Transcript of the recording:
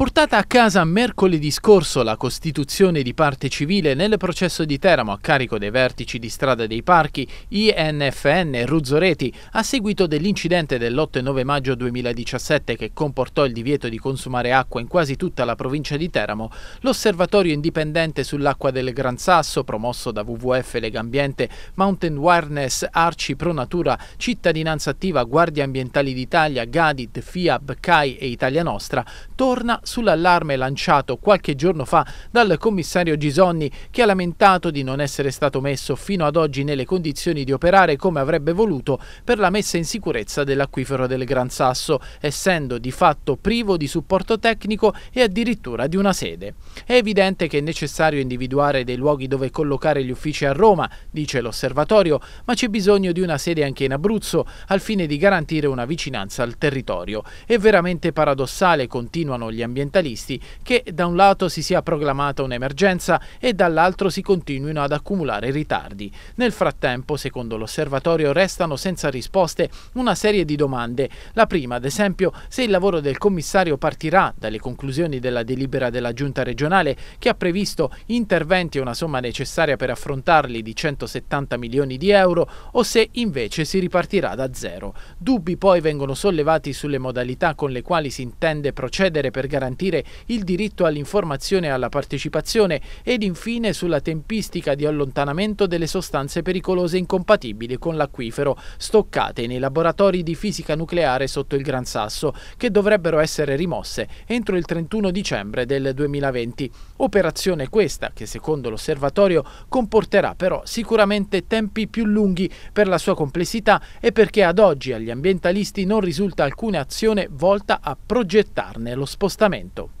Portata a casa mercoledì scorso la costituzione di parte civile nel processo di Teramo a carico dei vertici di Strada dei Parchi, INFN e Ruzzoreti, a seguito dell'incidente dell'8 e 9 maggio 2017 che comportò il divieto di consumare acqua in quasi tutta la provincia di Teramo, l'osservatorio indipendente sull'acqua del Gran Sasso, promosso da WWF Legambiente, Mountain Wireless, Arci, Pro Natura, Cittadinanza Attiva, Guardie Ambientali d'Italia, Gadit, FIAB, CAI e Italia Nostra, torna sull'allarme lanciato qualche giorno fa dal commissario Gisonni che ha lamentato di non essere stato messo fino ad oggi nelle condizioni di operare come avrebbe voluto per la messa in sicurezza dell'acquifero del Gran Sasso, essendo di fatto privo di supporto tecnico e addirittura di una sede. È evidente che è necessario individuare dei luoghi dove collocare gli uffici a Roma, dice l'osservatorio, ma c'è bisogno di una sede anche in Abruzzo al fine di garantire una vicinanza al territorio. È veramente paradossale, continuano gli ambienti ambientalisti che da un lato si sia proclamata un'emergenza e dall'altro si continuino ad accumulare ritardi. Nel frattempo, secondo l'osservatorio, restano senza risposte una serie di domande. La prima, ad esempio, se il lavoro del commissario partirà dalle conclusioni della delibera della giunta regionale che ha previsto interventi e una somma necessaria per affrontarli di 170 milioni di euro o se invece si ripartirà da zero. Dubbi poi vengono sollevati sulle modalità con le quali si intende procedere per garantire garantire il diritto all'informazione e alla partecipazione ed infine sulla tempistica di allontanamento delle sostanze pericolose incompatibili con l'acquifero stoccate nei laboratori di fisica nucleare sotto il Gran Sasso che dovrebbero essere rimosse entro il 31 dicembre del 2020. Operazione questa che secondo l'osservatorio comporterà però sicuramente tempi più lunghi per la sua complessità e perché ad oggi agli ambientalisti non risulta alcuna azione volta a progettarne lo spostamento. momento.